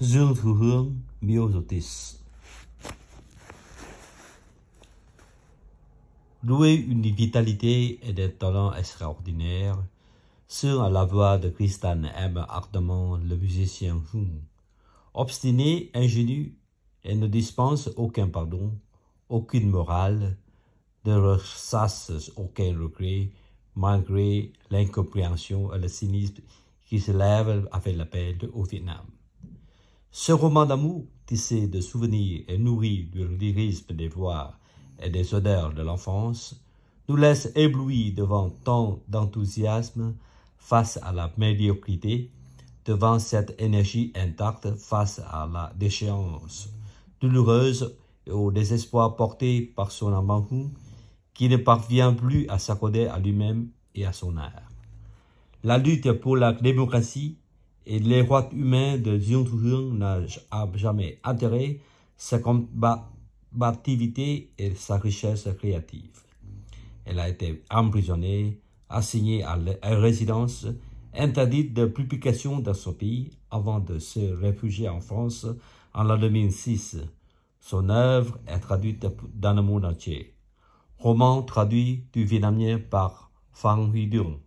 Dương Doué une vitalité et des talents extraordinaires, sur la voix de Christian aime ardemment le musicien fou Obstiné, ingénu et ne dispense aucun pardon, aucune morale, ne ressasse aucun regret, malgré l'incompréhension et le cynisme qui se lèvent avec l'appel au Vietnam. Ce roman d'amour, tissé de souvenirs et nourri du lyrisme des voix et des odeurs de l'enfance, nous laisse éblouis devant tant d'enthousiasme face à la médiocrité, devant cette énergie intacte face à la déchéance douloureuse et au désespoir porté par son amant qui ne parvient plus à s'accorder à lui-même et à son air. La lutte pour la démocratie et les rois humains de Zhongzhong n'a jamais à sa combativité et sa richesse créative. Elle a été emprisonnée, assignée à la résidence, interdite de publication dans son pays avant de se réfugier en France en l'an 2006. Son œuvre est traduite dans le monde entier. Roman traduit du vietnamien par Fang Huidong.